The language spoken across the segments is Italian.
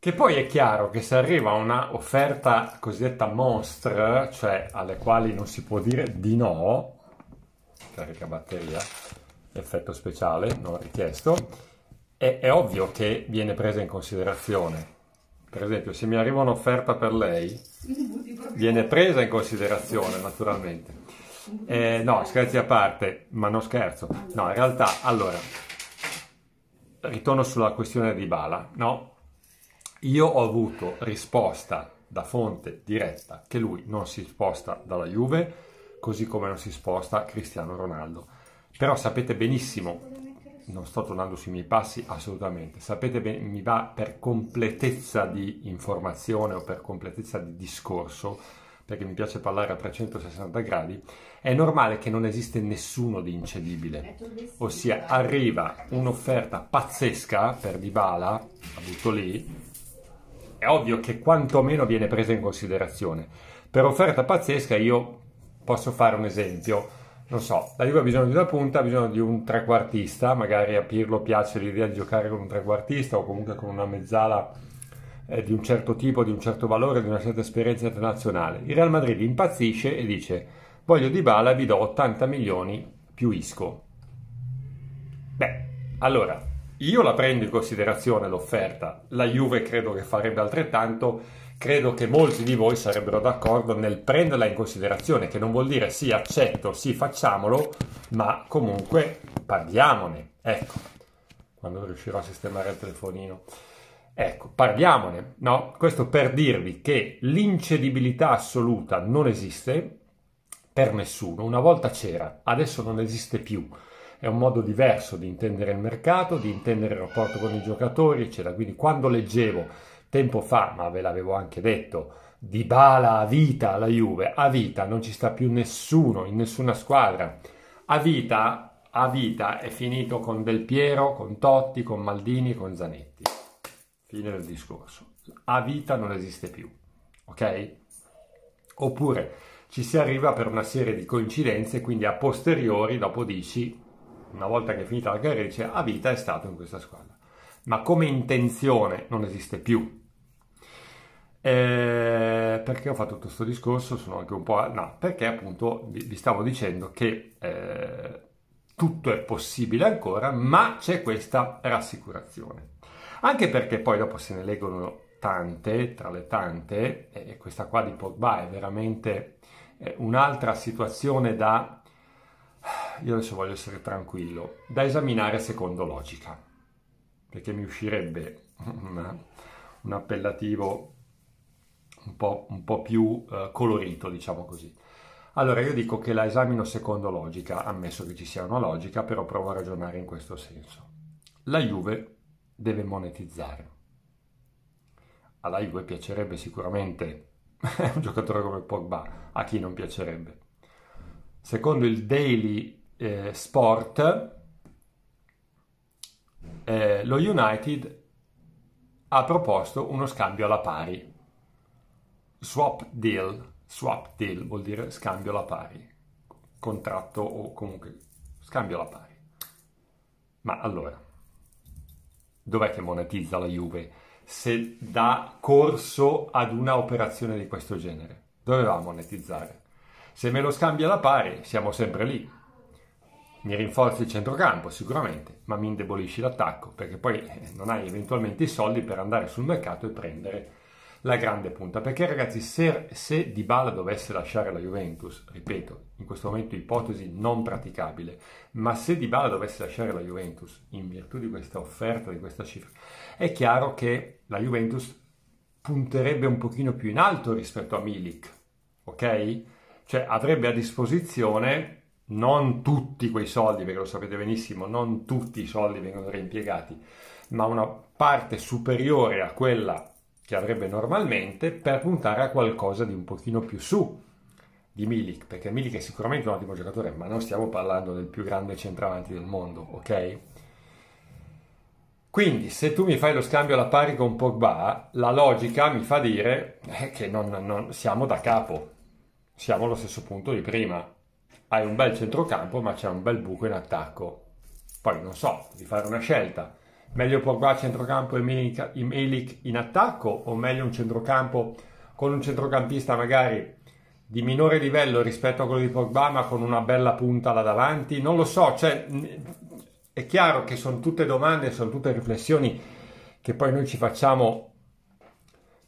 Che poi è chiaro che se arriva una offerta cosiddetta monster, cioè alle quali non si può dire di no, carica cioè batteria, effetto speciale non richiesto, è, è ovvio che viene presa in considerazione. Per esempio, se mi arriva un'offerta per lei, viene presa in considerazione naturalmente. Eh, no, scherzi a parte, ma non scherzo. No, in realtà, allora, ritorno sulla questione di Bala, no? Io ho avuto risposta da fonte diretta che lui non si sposta dalla Juve, così come non si sposta Cristiano Ronaldo. Però sapete benissimo, non sto tornando sui miei passi assolutamente, sapete bene, mi va per completezza di informazione o per completezza di discorso, perché mi piace parlare a 360 gradi, è normale che non esiste nessuno di incedibile. Ossia, arriva un'offerta pazzesca per Dybala, la butto lì, è ovvio che quantomeno viene presa in considerazione. Per offerta pazzesca io posso fare un esempio, non so, la Juve ha bisogno di una punta, ha bisogno di un trequartista, magari a Pirlo piace l'idea di giocare con un trequartista o comunque con una mezzala eh, di un certo tipo, di un certo valore, di una certa esperienza internazionale. Il Real Madrid impazzisce e dice voglio di Bala, vi do 80 milioni più Isco. Beh, allora, io la prendo in considerazione l'offerta, la Juve credo che farebbe altrettanto, credo che molti di voi sarebbero d'accordo nel prenderla in considerazione, che non vuol dire sì accetto, sì facciamolo, ma comunque parliamone. Ecco, quando riuscirò a sistemare il telefonino. Ecco, parliamone, no? Questo per dirvi che l'incedibilità assoluta non esiste per nessuno, una volta c'era, adesso non esiste più è un modo diverso di intendere il mercato, di intendere il rapporto con i giocatori, eccetera. Quindi quando leggevo tempo fa, ma ve l'avevo anche detto, di Bala a vita la Juve, a vita non ci sta più nessuno in nessuna squadra. A vita, a vita è finito con Del Piero, con Totti, con Maldini, con Zanetti. Fine del discorso. A vita non esiste più, ok? Oppure ci si arriva per una serie di coincidenze, quindi a posteriori dopo dici una volta che è finita la carriera, dice a ah, vita è stato in questa squadra. Ma come intenzione non esiste più. Eh, perché ho fatto tutto questo discorso? Sono anche un po'... A... No, perché appunto vi, vi stavo dicendo che eh, tutto è possibile ancora, ma c'è questa rassicurazione. Anche perché poi dopo se ne leggono tante, tra le tante, e questa qua di Pogba è veramente eh, un'altra situazione da io adesso voglio essere tranquillo, da esaminare secondo logica, perché mi uscirebbe una, un appellativo un po', un po più eh, colorito, diciamo così. Allora io dico che la esamino secondo logica, ammesso che ci sia una logica, però provo a ragionare in questo senso. La Juve deve monetizzare. Alla Juve piacerebbe sicuramente un giocatore come Pogba, a chi non piacerebbe. Secondo il Daily eh, sport, eh, lo United ha proposto uno scambio alla pari. Swap deal, swap deal vuol dire scambio alla pari, contratto o comunque scambio alla pari. Ma allora, dov'è che monetizza la Juve se dà corso ad una operazione di questo genere? Dove va a monetizzare. Se me lo scambia alla pari, siamo sempre lì mi rinforzi il centrocampo sicuramente, ma mi indebolisci l'attacco perché poi eh, non hai eventualmente i soldi per andare sul mercato e prendere la grande punta. Perché ragazzi, se, se Dybala dovesse lasciare la Juventus, ripeto, in questo momento ipotesi non praticabile, ma se Dybala dovesse lasciare la Juventus in virtù di questa offerta, di questa cifra, è chiaro che la Juventus punterebbe un pochino più in alto rispetto a Milik, ok? Cioè avrebbe a disposizione non tutti quei soldi, perché lo sapete benissimo, non tutti i soldi vengono reimpiegati, ma una parte superiore a quella che avrebbe normalmente per puntare a qualcosa di un pochino più su di Milik, perché Milik è sicuramente un ottimo giocatore, ma non stiamo parlando del più grande centravanti del mondo, ok? Quindi se tu mi fai lo scambio alla pari con Pogba, la logica mi fa dire eh, che non, non siamo da capo, siamo allo stesso punto di prima, hai un bel centrocampo ma c'è un bel buco in attacco. Poi non so, di fare una scelta. Meglio Pogba a centrocampo e Milik in attacco o meglio un centrocampo con un centrocampista magari di minore livello rispetto a quello di Pogba ma con una bella punta là davanti? Non lo so, cioè, è chiaro che sono tutte domande, sono tutte riflessioni che poi noi ci facciamo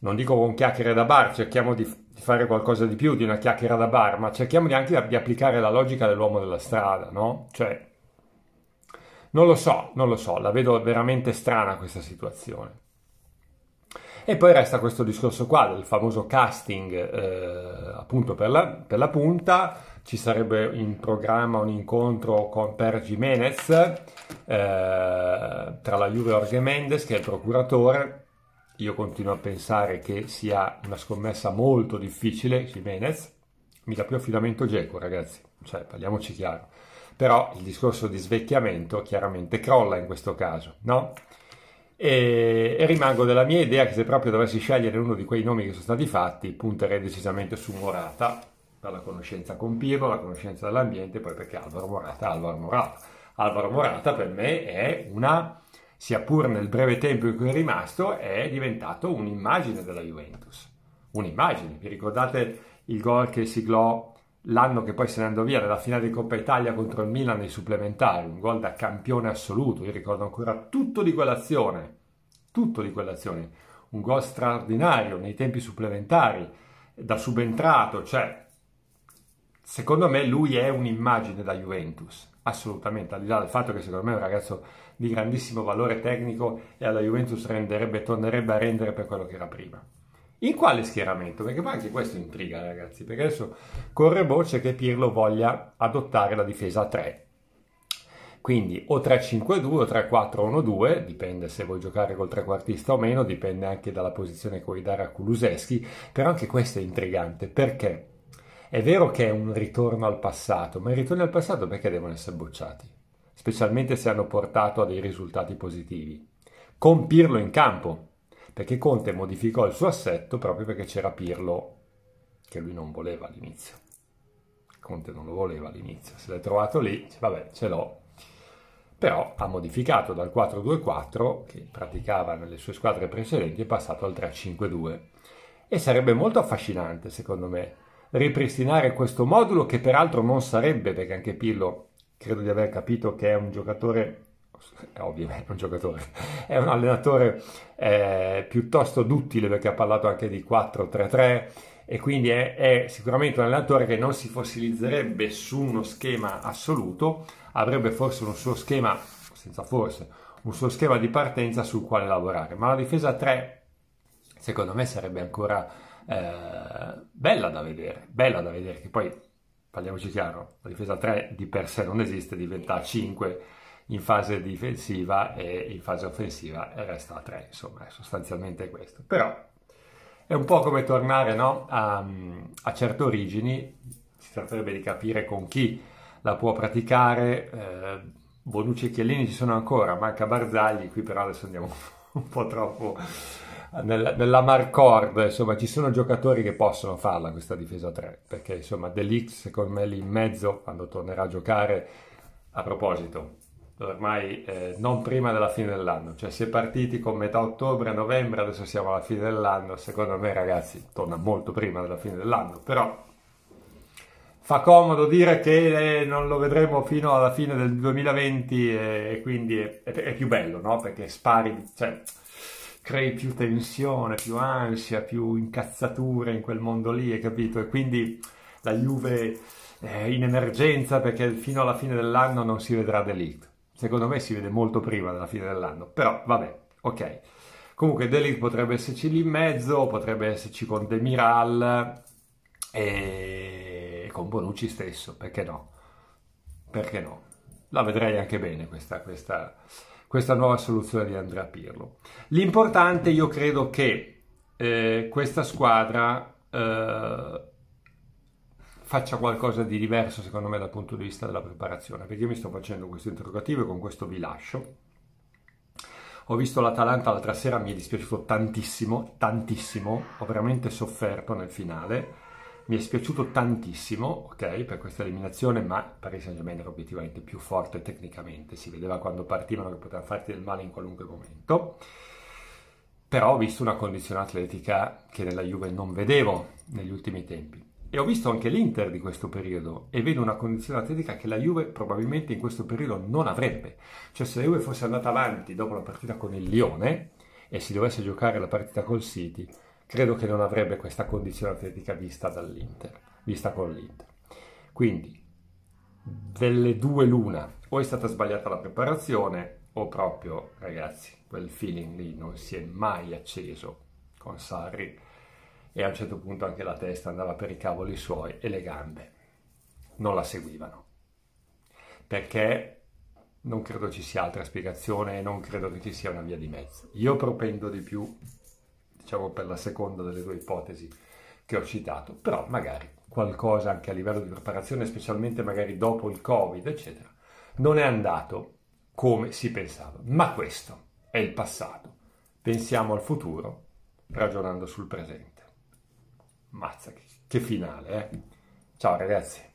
non dico con chiacchiere da bar, cerchiamo di, di, fare qualcosa di più di una chiacchiera da bar, ma cerchiamo di anche di applicare la logica dell'uomo della strada, no? Cioè, non lo so, non lo so, la vedo veramente strana questa situazione. E poi resta questo discorso qua del famoso casting eh, appunto per la, per la, punta, ci sarebbe in programma un incontro con Per Jimenez eh, tra la Juve e Jorge Mendes che è il procuratore io continuo a pensare che sia una scommessa molto difficile, Jimenez. Mi dà più affidamento Geco, ragazzi. Cioè, parliamoci chiaro. Però il discorso di svecchiamento chiaramente crolla in questo caso, no? E, e rimango della mia idea che se proprio dovessi scegliere uno di quei nomi che sono stati fatti, punterei decisamente su Morata, per la conoscenza con Pirlo, la conoscenza dell'ambiente, poi perché Alvaro Morata, Alvaro Morata. Alvaro Morata per me è una sia pur nel breve tempo in cui è rimasto, è diventato un'immagine della Juventus. Un'immagine. Vi ricordate il gol che siglò l'anno che poi se ne andò via nella finale di Coppa Italia contro il Milan nei supplementari, un gol da campione assoluto, io ricordo ancora tutto di quell'azione, tutto di quell'azione, un gol straordinario nei tempi supplementari, da subentrato, cioè secondo me lui è un'immagine da Juventus, assolutamente, al di là del fatto che secondo me è un ragazzo di grandissimo valore tecnico e alla Juventus renderebbe, tornerebbe a rendere per quello che era prima. In quale schieramento? Perché poi anche questo intriga, ragazzi, perché adesso corre voce che Pirlo voglia adottare la difesa a 3. Quindi o 3-5-2 o 3-4-1-2, dipende se vuoi giocare col trequartista o meno, dipende anche dalla posizione che vuoi dare a Kuluseschi, però anche questo è intrigante, perché? È vero che è un ritorno al passato, ma i ritorni al passato perché devono essere bocciati? Specialmente se hanno portato a dei risultati positivi. Con Pirlo in campo, perché Conte modificò il suo assetto proprio perché c'era Pirlo che lui non voleva all'inizio. Conte non lo voleva all'inizio, se l'è trovato lì, vabbè, ce l'ho, però ha modificato dal 4-2-4 che praticava nelle sue squadre precedenti è passato al 3-5-2 e sarebbe molto affascinante secondo me ripristinare questo modulo che peraltro non sarebbe, perché anche Pillo credo di aver capito che è un giocatore è ovviamente un giocatore, è un allenatore eh, piuttosto duttile perché ha parlato anche di 4-3-3 e quindi è, è, sicuramente un allenatore che non si fossilizzerebbe su uno schema assoluto, avrebbe forse un suo schema, senza forse, un suo schema di partenza sul quale lavorare, ma la difesa 3 secondo me sarebbe ancora eh, bella da vedere, bella da vedere, che poi parliamoci chiaro, la difesa 3 di per sé non esiste, diventa 5 in fase difensiva e in fase offensiva resta a 3, insomma, è sostanzialmente questo. Però è un po' come tornare no, a, a certe origini, si tratterebbe di capire con chi la può praticare. Eh, Bonucci e Chiellini ci sono ancora, manca Barzagli, qui però adesso andiamo un po' troppo nel, nella Marcord, insomma, ci sono giocatori che possono farla questa difesa 3, perché insomma Delix secondo me lì in mezzo quando tornerà a giocare, a proposito, ormai eh, non prima della fine dell'anno, cioè si è partiti con metà ottobre, novembre, adesso siamo alla fine dell'anno, secondo me ragazzi torna molto prima della fine dell'anno, però fa comodo dire che eh, non lo vedremo fino alla fine del 2020 e, eh, e quindi è, è, è, più bello, no? Perché spari, cioè, crei più tensione, più ansia, più incazzature in quel mondo lì, hai capito? E quindi la Juve è in emergenza perché fino alla fine dell'anno non si vedrà Delict. Secondo me si vede molto prima della fine dell'anno, però vabbè, ok. Comunque Delict potrebbe esserci lì in mezzo, potrebbe esserci con Demiral e con Bonucci stesso, perché no? Perché no? La vedrei anche bene questa, questa questa nuova soluzione di Andrea Pirlo. L'importante io credo che eh, questa squadra eh, faccia qualcosa di diverso secondo me dal punto di vista della preparazione, perché io mi sto facendo questo interrogativo e con questo vi lascio. Ho visto l'Atalanta l'altra sera, mi è dispiaciuto tantissimo, tantissimo, ho veramente sofferto nel finale mi è spiaciuto tantissimo, ok, per questa eliminazione, ma Paris Saint-Germain era obiettivamente più forte tecnicamente, si vedeva quando partivano che poteva farti del male in qualunque momento. Però ho visto una condizione atletica che nella Juve non vedevo negli ultimi tempi. E ho visto anche l'Inter di questo periodo e vedo una condizione atletica che la Juve probabilmente in questo periodo non avrebbe. Cioè se la Juve fosse andata avanti dopo la partita con il Lione e si dovesse giocare la partita col City, credo che non avrebbe questa condizione atletica vista dall'Inter, vista con l'Inter. Quindi, delle due l'una, o è stata sbagliata la preparazione, o proprio, ragazzi, quel feeling lì non si è mai acceso con Sarri e a un certo punto anche la testa andava per i cavoli suoi e le gambe non la seguivano. Perché non credo ci sia altra spiegazione e non credo che ci sia una via di mezzo. Io propendo di più diciamo per la seconda delle due ipotesi che ho citato, però magari qualcosa anche a livello di preparazione, specialmente magari dopo il Covid, eccetera, non è andato come si pensava. Ma questo è il passato. Pensiamo al futuro ragionando sul presente. Mazza, che finale, eh? Ciao ragazzi.